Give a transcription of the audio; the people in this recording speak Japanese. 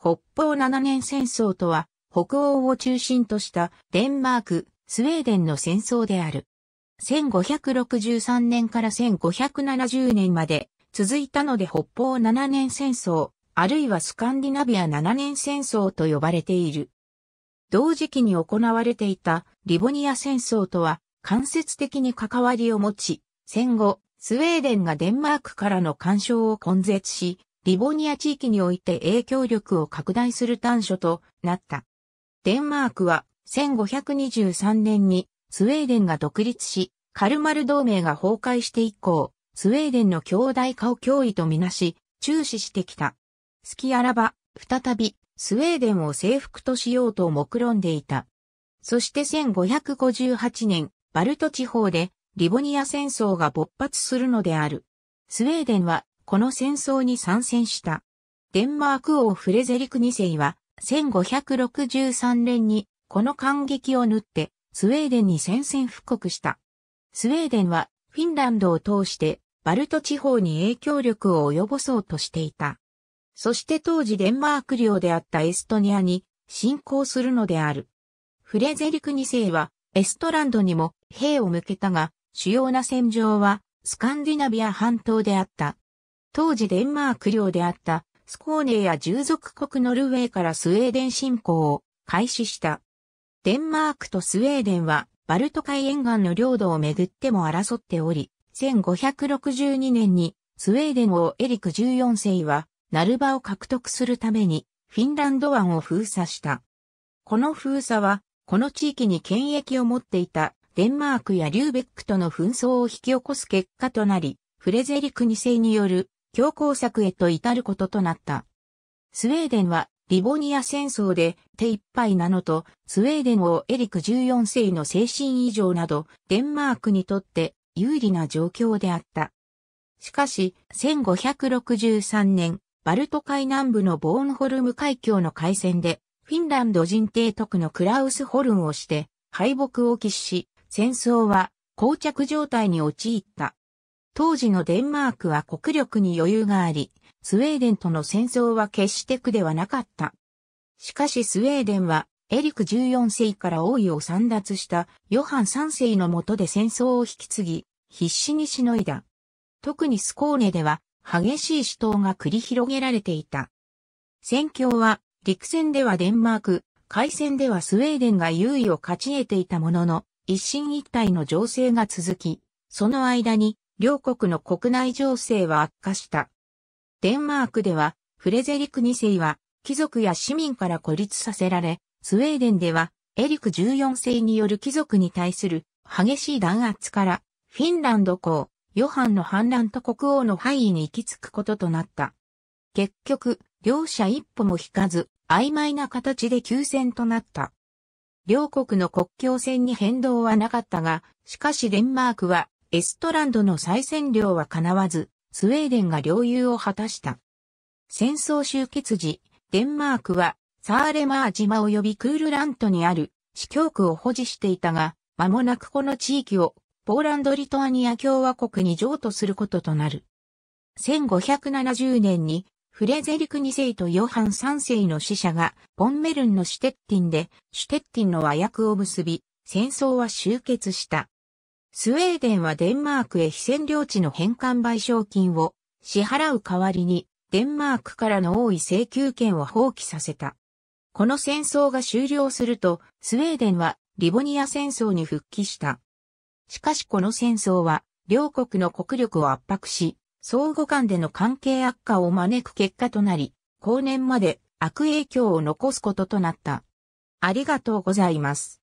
北方七年戦争とは、北欧を中心としたデンマーク、スウェーデンの戦争である。1563年から1570年まで続いたので北方七年戦争、あるいはスカンディナビア七年戦争と呼ばれている。同時期に行われていたリボニア戦争とは間接的に関わりを持ち、戦後、スウェーデンがデンマークからの干渉を根絶し、リボニア地域において影響力を拡大する短所となった。デンマークは1523年にスウェーデンが独立し、カルマル同盟が崩壊して以降、スウェーデンの兄弟化を脅威とみなし、注視してきた。隙あらば、再び、スウェーデンを征服としようと目論んでいた。そして1558年、バルト地方で、リボニア戦争が勃発するのである。スウェーデンはこの戦争に参戦した。デンマーク王フレゼリク2世は、1563年に、この感激を縫って、スウェーデンに宣戦布告した。スウェーデンは、フィンランドを通して、バルト地方に影響力を及ぼそうとしていた。そして当時デンマーク領であったエストニアに侵攻するのである。フレゼリク2世はエストランドにも兵を向けたが、主要な戦場はスカンディナビア半島であった当時デンマーク領であったスコーネや従属国ノルウェーからスウェーデン侵攻を開始した。デンマークとスウェーデンはバルト海沿岸の領土をめぐっても争っており、1562年にスウェーデン王エリク14世はナルバを獲得するためにフィンランド湾を封鎖した。この封鎖はこの地域に権益を持っていたデンマークやリューベックとの紛争を引き起こす結果となり、フレゼリク2世による強硬策へと至ることとなった。スウェーデンはリボニア戦争で手一杯なのと、スウェーデンをエリク14世の精神異常など、デンマークにとって有利な状況であった。しかし、1563年、バルト海南部のボーンホルム海峡の海戦で、フィンランド人帝督のクラウス・ホルンをして、敗北を喫し、戦争は膠着状態に陥った。当時のデンマークは国力に余裕があり、スウェーデンとの戦争は決して苦ではなかった。しかしスウェーデンはエリク14世から王位を散奪したヨハン3世の下で戦争を引き継ぎ、必死にしのいだ。特にスコーネでは激しい死闘が繰り広げられていた。戦況は陸戦ではデンマーク、海戦ではスウェーデンが優位を勝ち得ていたものの、一進一退の情勢が続き、その間に両国の国内情勢は悪化した。デンマークでは、フレゼリク2世は、貴族や市民から孤立させられ、スウェーデンでは、エリク14世による貴族に対する激しい弾圧から、フィンランド公、ヨハンの反乱と国王の範囲に行き着くこととなった。結局、両者一歩も引かず、曖昧な形で休戦となった。両国の国境線に変動はなかったが、しかしデンマークはエストランドの再占領は叶わず、スウェーデンが領有を果たした。戦争終結時、デンマークは、サーレマー島及びクールラントにある、司教区を保持していたが、間もなくこの地域を、ポーランド・リトアニア共和国に譲渡することとなる。1570年に、フレゼリク2世とヨハン3世の死者が、ポンメルンのシュテッティンで、シュテッティンの和訳を結び、戦争は終結した。スウェーデンはデンマークへ非占領地の返還賠償金を支払う代わりに、デンマークからの多い請求権を放棄させた。この戦争が終了すると、スウェーデンはリボニア戦争に復帰した。しかしこの戦争は、両国の国力を圧迫し、相互間での関係悪化を招く結果となり、後年まで悪影響を残すこととなった。ありがとうございます。